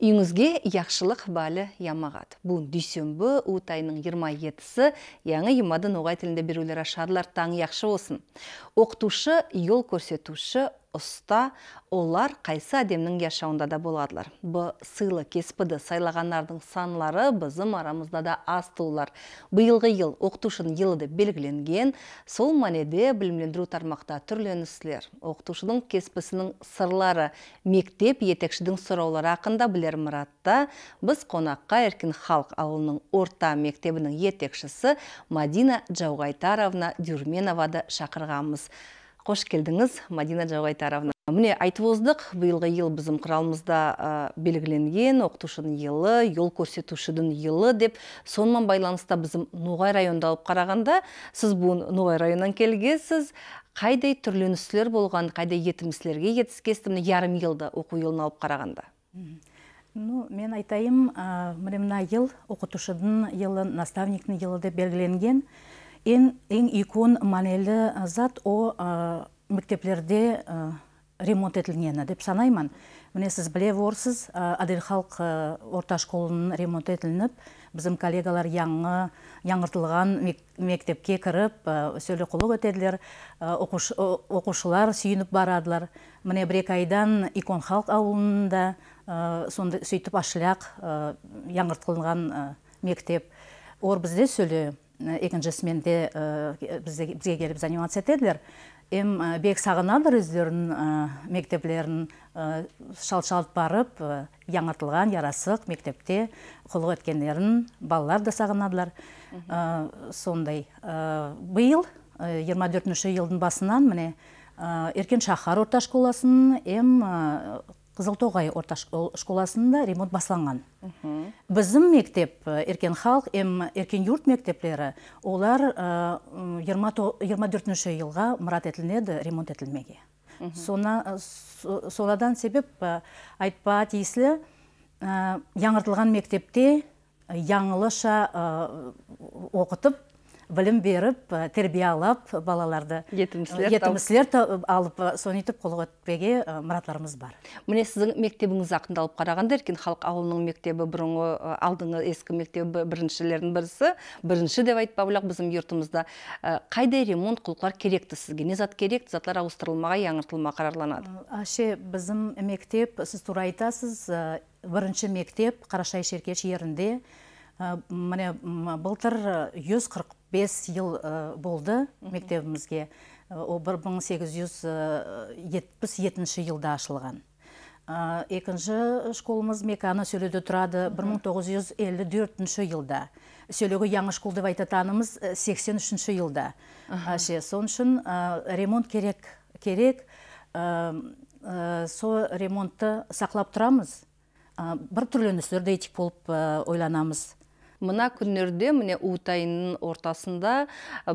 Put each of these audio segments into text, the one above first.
үйіңізге яқшылық бәлі ямағат. Бұн дүйсенбі ұтайының 27-сі яңы емадын оғай тілінде берулері шарлар таң яқшы болсын Оқытушы, ел көрсетуші, ұста, олар қайсы әдемнің яшауында да боладылар. Б сыйлы кеспіді сайлағанлардың санлары бізім арамызда да аз Бұйылғы ел оқытушының еліді белгіленген, сол манеде білімлендіру тармақта түрленісілер. Оқытушының кеспісінің сырлары, мектеп етекшідің сұраулары ақында білер мұратта, біз қонаққа Еркін Халық ауылының орта мектебінің етекшісі Мадина Джауғайтаровна Дюрменовады шақырғанбыз қош келдіңіз мадина жауайтаровна міне айтып оздық биылғы ел біздің құралымызда белгіленген оқытушының елі ел көрсетушінің елі деп сонымен байланыста біздің ноғай районды алып қарағанда сіз бүгін ноғай районынан келгенсіз қайдай түрленістілер болған қайда етімсілерге етіскесті ярым елді оқу елін алып қарағанда ну мен айтайын міне мына ел оқытушының елі наставниктің елі деп белгіленген ең икон манелі зат о мектеплерде ремонт етілгені деп санаймын міне сіз біле орсыз ә, әділ орта школының ремонт етілініп біздің коллегалар яңы яңыртылған мектепке кіріп ә, сөйлі құлық етеділер оқушылар сүйініп барадылар міне бір екі айдан икон халық ауылында сөйтіп ашляқ яңыртылған мектеп ор бізде сөйлі Э, екіншісімен де э, бізге, келіп заниматься етеділер эм э, бек сағынадыр өздерінің мектеплерін шал шалт барып яңыртылған ярасық мектепте құлық еткендерін балалар да сағынадылар сондай биыл жиырма төртінші жылдың басынан міне еркен шахар орта школасын М қызылтоғай орта школасында ремонт басланған біздің мектеп э, еркен халық еркен юрт мектеплері олар 24-ші э, жылға мұрат әтілінеді ремонт әтілмеге. Э, соладан себеп айтпа тиесілі яңыртылған мектепте яңылыша оқытып білім беріп алып, балаларды жетімсілер алып соны етіп қол мұраттарымыз бар міне сіздің мектебіңіз ақындалып қарағанда еркін халық ауылының мектебі бұрынғы алдыңғы ескі мектебі біріншілердің бірісі бірінші деп айтпа олақ біздің йұртымызда қайда ремонт құлқылар керекті сізге не зат керек затлар ауыстырылмаға, жаңыртылма біздің мектеп сіз тура айтасыз бірінші мектеп қарашай шеркеш жерінде міне былтыр бес жыл э, болды мектебімізге э, ол бір мың сегіз жүз э, жетпіс жетінші жылда ашылған екінші школымыз меканы сөйледі тұрады 1954 жылда Сөйлегі яңы школ деп айтатанымыз 83 жылда ше сон үшін ремонт керек керек со ремонтты сақлап тұрамыз бір түрлі нүсірді этик болып ойланамыз мына күндерде міне уут ортасында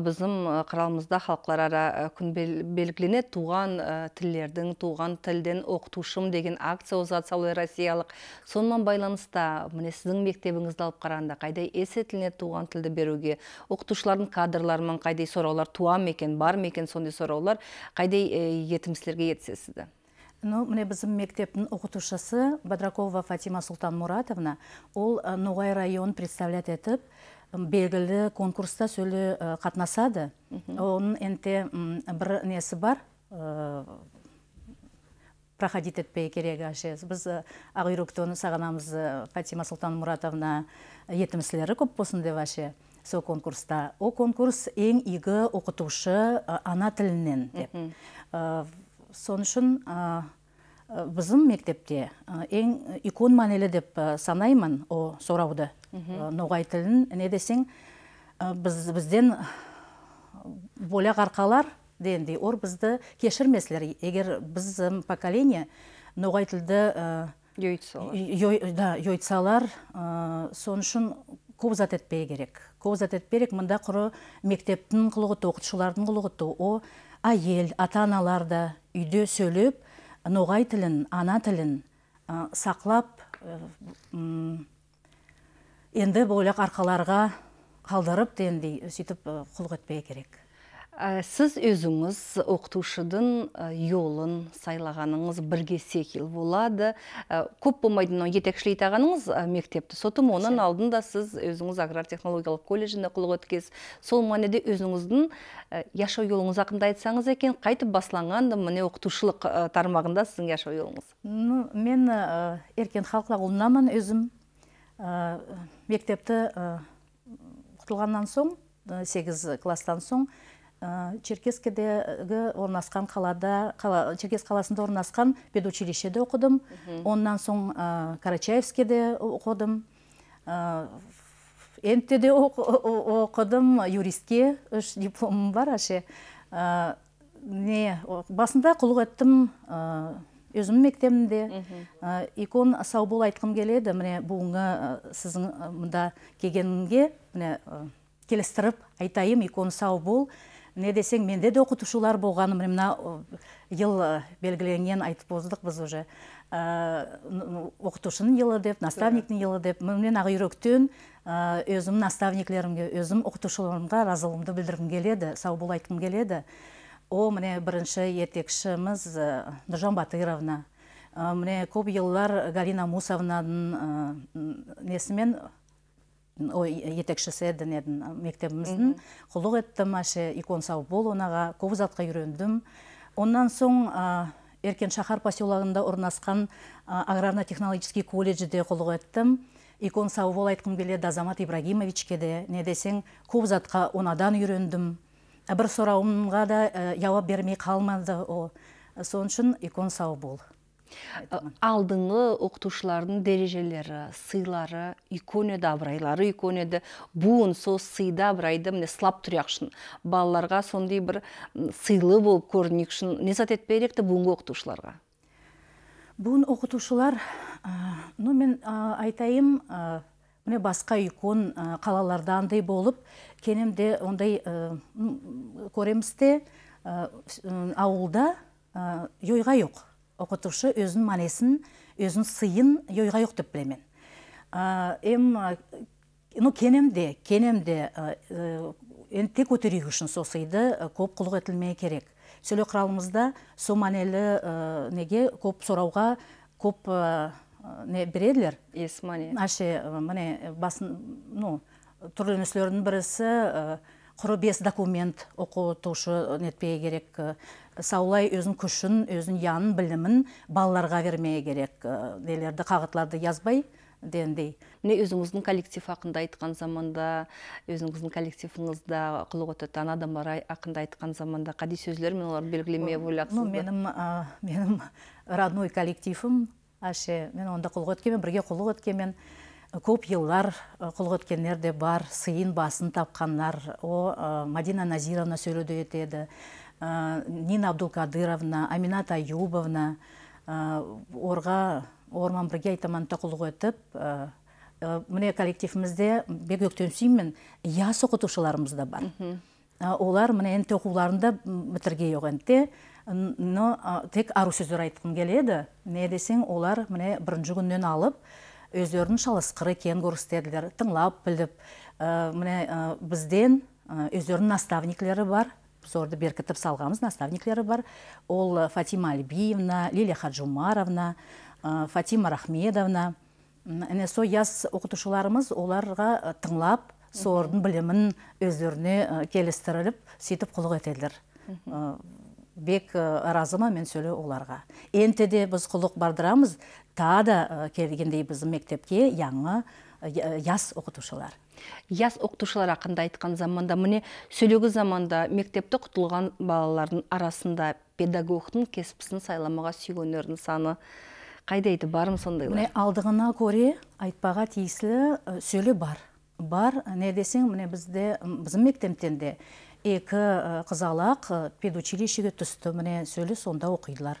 біздің құралымызда халықлар ара күн белгіленеді туған тілдердің туған тілден оқытушым деген акция озат салой россиялық сонымен байланыста міне сіздің мектебіңізді алып қарағанда қайдай есетілінеді туған тілді беруге оқытушылардың кадрларымен қайдай сұраулар туа ма екен бар ма екен сондай сұраулар қайдай етімсіздерге сізді ну міне біздің мектептің оқытушысы бадракова фатима султан муратовна ол район районын представлять етіп белгілі конкурста сөйле қатынасады оның энте бір несі бар проходить етпей керек біз саганам сағанамыз фатима султан мұратовна етімсілері көп болсын деп ашы. сол конкурста О конкурс ең игі оқытушы ана тілінен үшін біздің э, мектепте ең э, э, икон манелі деп санаймын о сұрауды ноғай тілін не десең біз, бізден боля арқалар дегендей ор бізді кешірмесілер. егер біз поколение ноғай тілді йойтсалар сон үшін көп зат етпей керек көп зат мында құры мектептің құлығыты оқытушылардың құлығыты о әйел ата аналар да үйде сөйлеп ноғай тілін ана тілін сақлап э, енді бойлақ арқаларға қалдырып дегендей сөйтіп э, құлық етпей керек Ә, сіз өзіңіз оқытушыдың жолын ә, сайлағаныңыз бірге секел болады ә, көп болмайды мынау алғаныңыз мектепті сотым оның алдында сіз өзіңіз аграр технологиялық колледжінде оқулық өткез. сол мәніде өзіңіздің яшау жолыңыз ақында айтсаңыз екен қайтып басланған міне оқытушылық тармағында сіздің яшау жолыңыз ну мен еркен халықлағұлынамын өзім мектепті құтылғаннан соң сегіз класстан соң Э, Черкескедегі орнасқан қалада, черкес қаласында орнасқан педучилищеде оқыдым. оннан соң Карачаевскеде оқыдым энтеде оқыдым юристке үш дипломым бар ашы. не басында кулук өзім мектебімде мектемінде. икон сау бол айтқым келеді міне бүгінгі сіздің мында келгенге міне келістіріп айтайын икон сау бол не десең менде де оқытушылар болған мына ел э, белгіленген айтып оздық біз уже э, оқытушының елі деп наставниктің елі деп мен ақ үйректен э, өзім наставниклерімге өзім оқытушыларымға разылымды білдіргім келеді сау бол айтқым келеді о міне бірінші етекшіміз нұржан батыровна міне көп еллар галина мусовнаның несімен ой етекшісі дінедің мектебіміздің құлық еттім әше икон сау бол онаға көп затқа үйрендім ондан соң еркен шахар поселогында орнасқан аграрно технологический колледжде құлық еттім икон сау бол айтқым келеді азамат ибрагимовичке де не десең көп затқа онадан үйрендім ә, бір сұрауымға да ә, жауап бермей қалмады о сол үшін икон сау бол Э, алдыңғы оқытушылардың дәрежелері сыйлары иконеді, абырайлары иконеді, буын сол сыйда абырайды міне сылап тұряқ үшін балаларға сондай бір сыйлы болып көрінейік үшін не зат керек оқытушыларға бүгін оқытушылар ну мен айтайын басқа икон ә, андай болып кенемде ондай ә, ауылда ойға жоқ оқытушы өзінің манесін өзінің сыйын ойға жоқ деп білемін эм ну кенемде кенемде э, тек көтерейік үшін сол сыйды көп құлық етілмей керек сөйлеу құралымызда сол манелі неге көп сұрауға көп не береділер ес мане әше міне басын ну түрлі нәрселердің бірісі құры бес документ оқытушы нетпей керек саулай өзін күшін өзін янын білімін балаларға вермей керек ә, нелерді қағытларды жазбай дегендей міне өзіңіздің коллектив ақында айтқан заманда өзіңіздің коллективіңізда құлық адам адамдар ақында айтқан заманда қадей сөздер мен оларды белгілеме ну менім ә, менің родной коллективім әше мен онда құлық өткенмен бірге құлық өткенмен көп йыллар құлық өткендер де бар сыйын басын тапқандар о мадина назировна сөйлеуді етеді Э, нина абдулкадыровна аминат аюбовна э, орға орман бірге айтаман тұқылығы өтіп э, міне коллективімізде бек мен яс оқытушыларымыз да бар олар міне энте оқуларын да бітірген жоқ енді но тек ару сөздер айтқым келеді не десең олар міне бірінші күннен алып өздерінің шалысқыры екенін көрсетеділер тыңлап біліп міне бізден өздерінің наставниклері бар Сорды беркітіп салғамыз наставниклері бар ол э, фатима Альбиевна, лилия хаджумаровна э, фатима рахмедовна сол яс оқытушыларымыз оларға э, тыңлап солардың білімін өздеріне келістіріліп сөйтіп құлық етелдер бек разыма мен сөйле оларға енді де біз құлық бардырамыз да келгендей біздің мектепке яңа яс оқытушылар Яс оқытушылар ақында айтқан заманда міне сөйлегі заманда мектепті құтылған балалардың арасында педагогтың кеспісін сайламаға сүйгендердің саны қайдайды барым сондайлар алдығына көре айтпаға тиісілі сөйле бар бар не десең міне бізде біздің мектептен де екі қызалақ педучилищеге түсті міне сөйле сонда оқидылар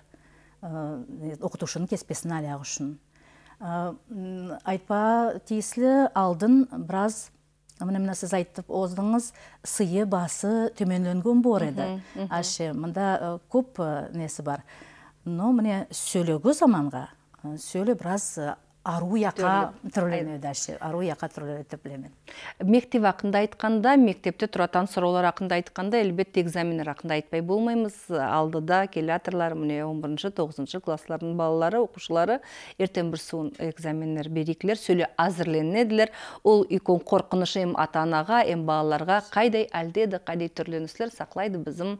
оқытушының кеспесін аяғы үшін айтпа тиесілі алдын біраз міне мына сіз айтып оздыңыз сыйы басы төменленген бор еді аше мында көп несі бар но міне сөйлегі заманға сөйле біраз ару яқа түрленеді мектеп ақында айтқанда мектепте тұратан сұраулар ақында айтқанда әлбетте экзаменер ақында айтпай болмаймыз алдыда келеатырлар міне он бірінші тоғызыншы класстардың балалары оқушылары ертең бір суын экзамендер берекілер сөйле әзірленеділер ол үлкен қорқыныш ем ата анаға ем балаларға қайдай әлдеді қайдай түрленісілер сақлайды біздің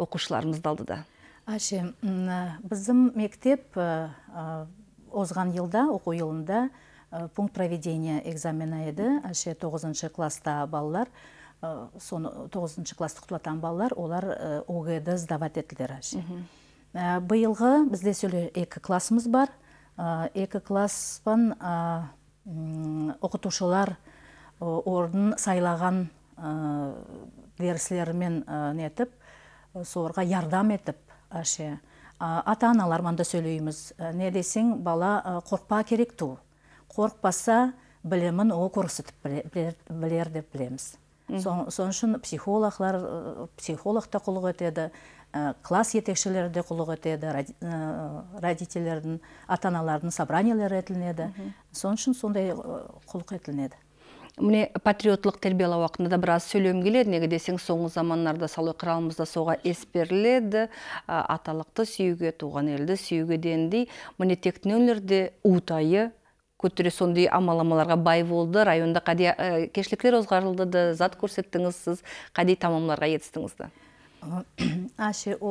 оқушыларымызды алдыда әше біздің мектеп озған елда оқу жылында э, пункт проведения экзамена еді әше тоғызыншы класста балалар э, соны тоғызыншы классты құтылатан балалар олар э, ді сдавать етілдер әше биылғы бізде сөйле екі классымыз бар екі класспан оқытушылар орнын сайлаған дәріслермен нетіп соларға ярдам етіп әше ата аналар да сөйлейміз э, не десең бала э, қорқпа керек ту қорқпаса білімін ол көрсетіп білер, деп білеміз сол үшін психологлар э, психолог та құлық етеді класс жетекшілері де құлық етеді родительдердің ата аналардың собраниелері етілінеді сол үшін сондай құлық етілінеді міне патриотлық тәрбиелау уақытында да біраз сөйлөм келеді неге десең соңғы заманнарда салой қыралымызда соға эс беріледі аталыкты сүйүүгө тууган элди сүйүүгө дендей міне өңірде утайы көтере сондай амаламаларға бай болды. районда ә, кешіліктер озғарылды зат көрсеттіңіз, сіз қадей тамамларға жетістіңіз да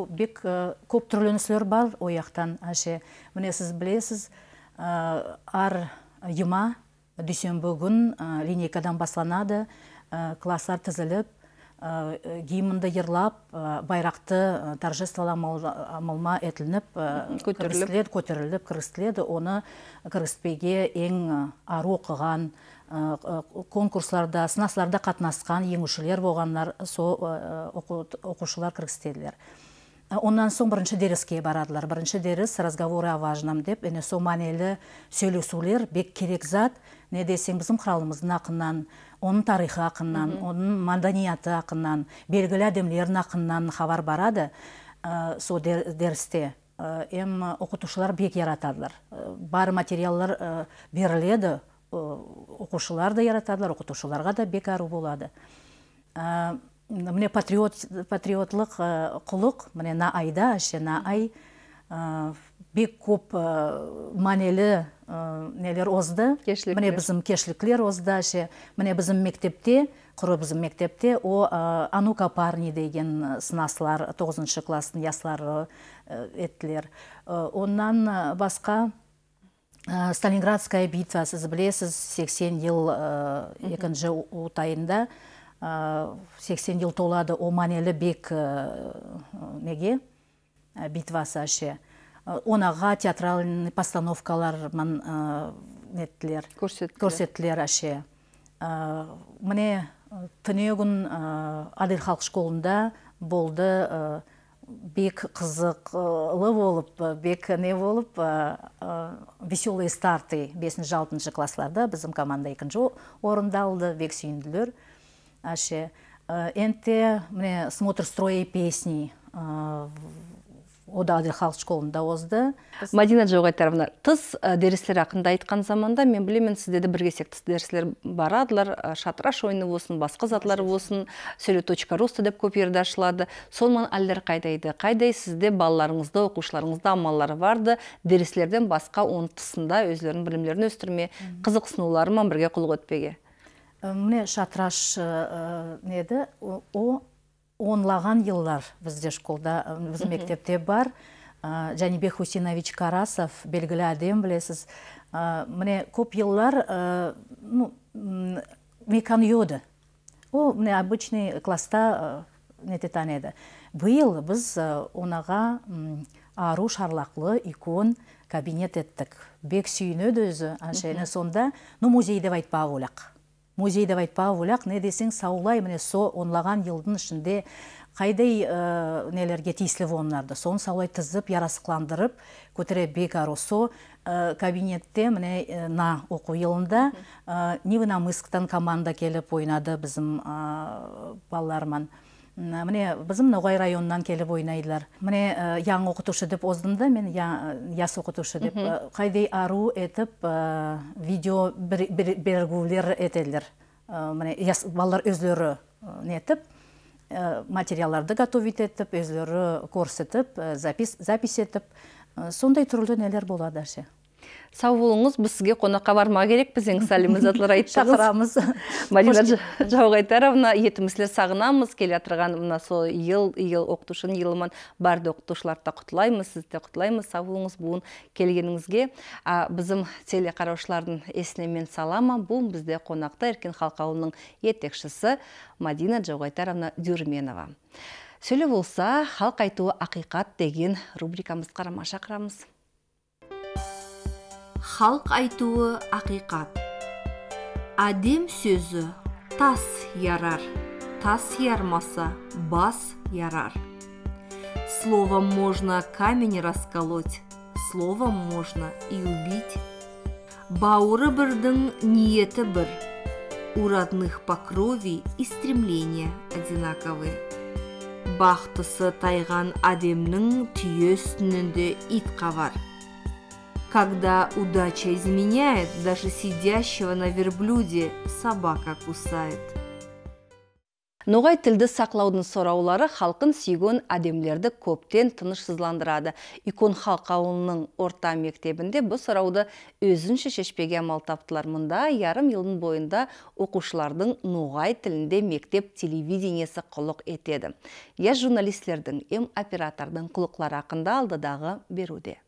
бек э, көп түрлүү бар бар ояктан әше міне сиз билесиз э, ар ұйыма дүйсенбі күн линейкадан басланады. Классар класстар тізіліп гимнді ерлап байрақты торжестволамалма етілініп көтеріліп, көтеріліп кіргізіледі оны кіргізбеге ең ару оқыған конкурсларда сынақтарда қатынасқан еңушілер болғандар сол оқушылар кірістеділер. ондан соң бірінші деріске барадылар бірінші деріс разговоры о важном деп эне сол мәнелі сөйлесулер бек керек зат не десең біздің құралымыздың ақыннан оның тарихы ақыннан оның маданияты ақыннан белгілі әдемілердің ақыннан хабар барады ә, сол дәрісте ем э, оқытушылар бек яратадылар э, бар материалдар беріледі оқушылар да яратадылар оқытушыларға да бек ару болады ә, міне патриот патриотлық құлық міне на айда ше на ай бек көп мәнелі Э, нелер озды міне біздің кешіліктер озды ше міне біздің мектепте құры біздің мектепте о э, анука парни деген сынаслар, тоғызыншы класстың яслары еттілер э, оннан басқа сталинградская битва сіз білесіз 80 ел екінші ұтайында, сексен жыл толады оманелі бек неге битвасы ше Э, онаға театральный постановкалар э, неттілер көрсетілер әше э, міне түне күн адыр халық школында болды бек қызықлы болып бек не болып веселые старты бесінші алтыншы классларда біздің команда екінші орынды алды бек сүйінділер әше энте міне смотр строя песни ода халық школында озды мадина жоғайтаровна тыс дәрістер ақында айтқан заманда мен білемін сіздерде бір бірге дәрістер барадылар шатыраш ойыны болсын басқа затлар болсын сөйле точка русты деп көп жерде ашылады сонымен әлдер қайдайды қайдай сізде балаларыңызда оқушыларыңызда амалары барды дәрістерден басқа оның тысында өздерінің білімдерін өстірме бірге құлық өтпеге міне шатраш неде о онлаған еллар бізде школда біз мектепте бар ә, жәнібек хусинович карасов белгілі әдем білесіз міне көп еллар ну, мекан йоды ол міне обычный класста ә, танеді. Бұйыл биыл біз онаға ару шарлақлы икон кабинет еттік бек сүйінеді өзі әншейін сонда ну музей деп айтпақ олақ музей деп айтпау бірақ не десең саулай міне со онлаған елдің ішінде қайдай э, нелерге тиісілі болымнарды соны саулай тізіп ярасықландырып көтере бек аросо ә, кабинетте міне э, на оқу жылында ә, команда келіп ойнады біздің ә, міне бізім ноғай районынан келіп ойнайдылар міне э, яң оқытушы деп оздым да мен э, яс оқытушы деп э, қайдай ару етіп видео бергулер етеділер міне балалар өздері нетіп материалдарды готовить етіп өздері көрсетіп запис етіп сондай түрлі нелер болады ше сау болыңыз біз сізге қонаққа бармақ керекпіз ең сәлеміз шақырамыз мадина жауғайтаровна етіміз сағынамыз келе жатырған мына сол ел ел оқытушының еліман барды оқытушыларды да құтылаймыз сізді де құтылаймыз сау болыңыз бүгін келгеніңізге а, біздің телеқараушылардың есіне мен салама бүгін бізде қонақта еркен халық ауылының жетекшісі мадина жауғайтаровна дюрменова сөйле болса халық айтуы ақиқат деген рубрикамызды қарама шақырамыз Халқ айтуы ақиқат әдем сөзі тас ярар тас ярмаса бас ярар словом можно камень расколоть словом можно и убить бауыры бірдің ниеті бір у родных по крови и стремления одинаковы бақтысы тайған адемнің түйе үстінінде ит қабар когда удача изменяет, даже сидящего на верблюде собака кусает. ноғай тілді сақлаудың сораулары халқын сүйгін әдемлерді көптен сызландырады. икон халқауының орта мектебінде бұл сұрауды өзінші шешпеге амал таптылар мұнда ярым елдің бойында оқушылардың ноғай тілінде мектеп телевидениесі құлық етеді я журналистлердің ем оператордың құлықлары ақында алдыдағы беруде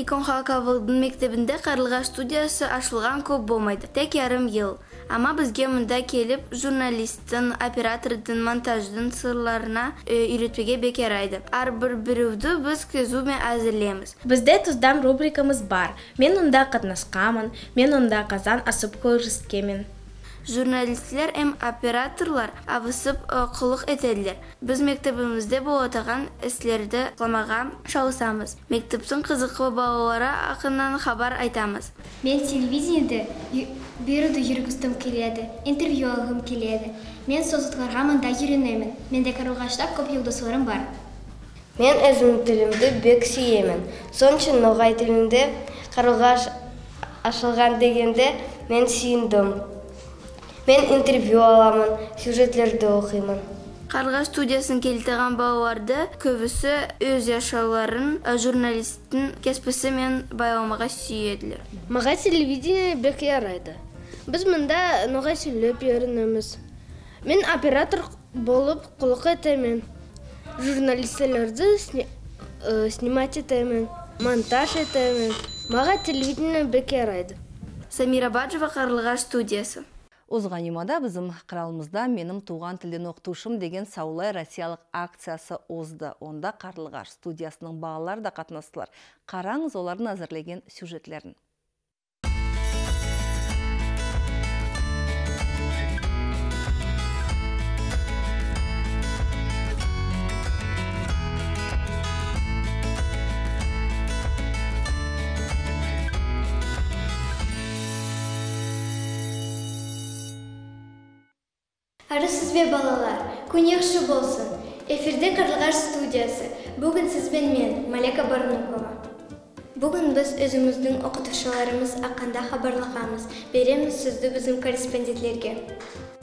иконхаковдун мектебінде қарылға студиясы ашылған көп болмайды тек ярым ел ама бізге мұнда келіп журналисттің, оператордың, монтаждың сырларына үйретуге бекер ар әрбір біреуді біз кезүү әзірлейміз бізде тұздам рубрикамыз бар мен онда катнашканмын мен онда қазан асып көріскемін журналистлер әм операторлар абысып құлық етеділер біз мектебімізде болатаған істерді қыламаға шаусамыз мектептің қызықы балалары ақыннан хабар айтамыз мен телевидениеде беруді жүргізгім келеді интервью алғым келеді мен созытларға мында үйренемін менде қаруғашта көп жолдастарым бар мен өзімнің тілімді бек сүйемін үшін ноғай тілінде қаруғаш ашылған дегенде мен сүйіндім мен интервью аламын сюжеттерді оқимын Қарға студиясын келтіған балаларды көбісі өз яшауларын, журналисттің кеспісі мен байламаға сүйеділер маған телевидение бек ярайды біз мында нұға сөйлеп үйренеміз мен оператор болып құлық етемін журналистерді снимать етемін монтаж етемін маған телевидение бек ярайды самира баджова қарлығаш студиясы Озғанимада бізім қыралымызда менім туған тілден оқытушым деген саулай россиялық акциясы озды. Онда қарлығаш студиясының бағалар да қатынастылар. Қараңыз олардың әзірлеген сюжетлерін. Арысыз бе балалар көнекші болсын эфирде қарлығаш студиясы бүгін сізбен мен малека барнукова бүгін біз өзіміздің оқытушыларымыз аққанда қабарлықамыз, береміз сізді біздің корреспондентлерге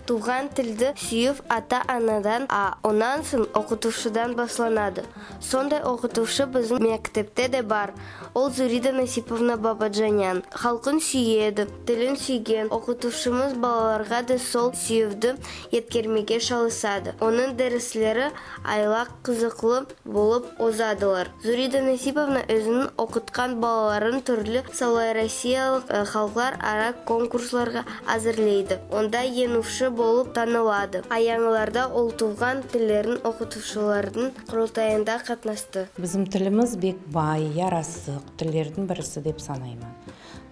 туған тілді сүйіп ата анадан а онан соң оқытушыдан басланады. сондай оқытушы біздің мектепте де бар ол зурида насиповна бабаджанян халқын сүйеді тілін сүйген оқытушымыз балаларға да сол сүйіпді еткермеге шалысады оның дәрістері айлақ қызықлы болып озадылар зурида насиповна өзінің оқытқан балаларын түрлі солай россиялық э, халықлар ара конкурсларға әзірлейді онда енуші болып танылады Аяңыларда ол туған тілдерін оқытушылардың құрылтайында қатынасты біздің тіліміз бек бай ярасық тілдердің бірісі деп санаймын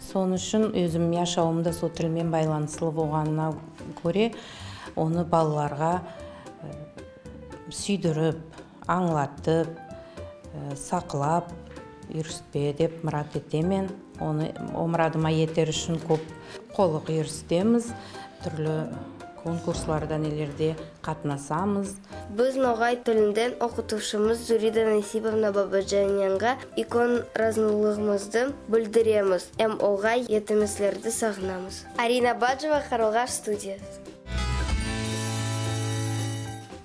сол үшін өзім яшауымда сол тілмен байланыслы болғанына көре оны балаларға сүйдіріп аңлатып сақлап үйіріспе деп мұрат етемен оны омырадыма етер үшін көп қолы қиырыстеміз түрлі конкурсларда нелерде қатынасамыз Біз ноғай тілінден оқытушымыз зурида насибовна бабажанянга икон разынылығымызды білдіреміз эм оғай сағынамыз. арина Баджова, қарлығаш Студия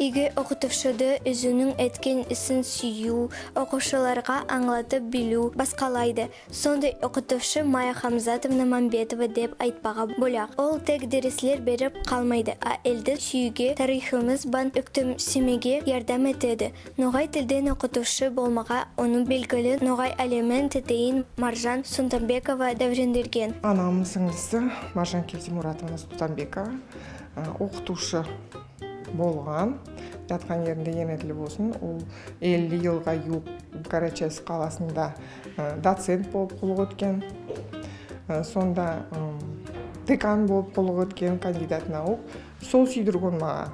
иге окутуучуду өзінің әткен ісін сүйу, оқушыларға аңлатып білу басқалайды. сондай оқытушы Майя хамзатовна мамбетова деп айтпаға болақ. ол тек дереслер беріп қалмайды, а әлді сүйуге тарихымыз бан семеге ярдам етеді. ноғай тілден оқытушы болмаға оны белгілі ноғай әлемін тетейін маржан султанбекова давриндирген анамдын маржан кевдимуратовна султанбекова оқытушы болған жатқан жерінде ең болсын ол элүү жылга жуук карачес қаласында доцент болып құлық өткен сонда декан болып құлық өткен кандидат наук сол сүйдірген маған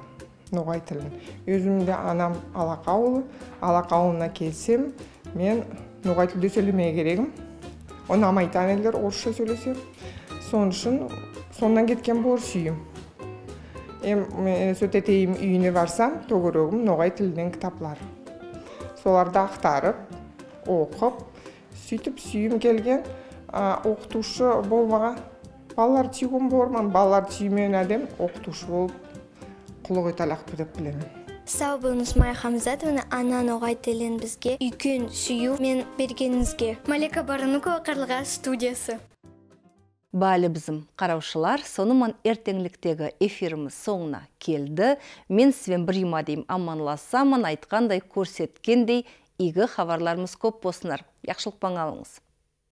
ноғай тілін өзімде анам алақа ауылы алақа ауылына келсем мен ноғай тілде сөйлемей керегім ұнамайтын элдер орысша сөйлесе. сол үшін соңынан кеткен болар эми сөтетейим үйүнө барсам төгөрөгүм ноғай тілінен кітаптар соларды ақтарып, оқып, сөйтіп сүйім келген оқытушы болмаға. Балар сүйгөн боормун балар сүймөгөн әдем, оқытушы болып, құлығы алакпы деп билем сау болуңуз майя хамзатовна ана ногай тілін бізге, үйкен сүйу мен бергениңизге малика барынукова карлыгаш студиясы бәлі бізім қараушылар соныман ертеңліктегі эфиріміз соңына келді мен бір ема дейм аманласамын айтқандай көрсеткендей игі хабарларымыз көп болсынар яқшылық баңалыңыз.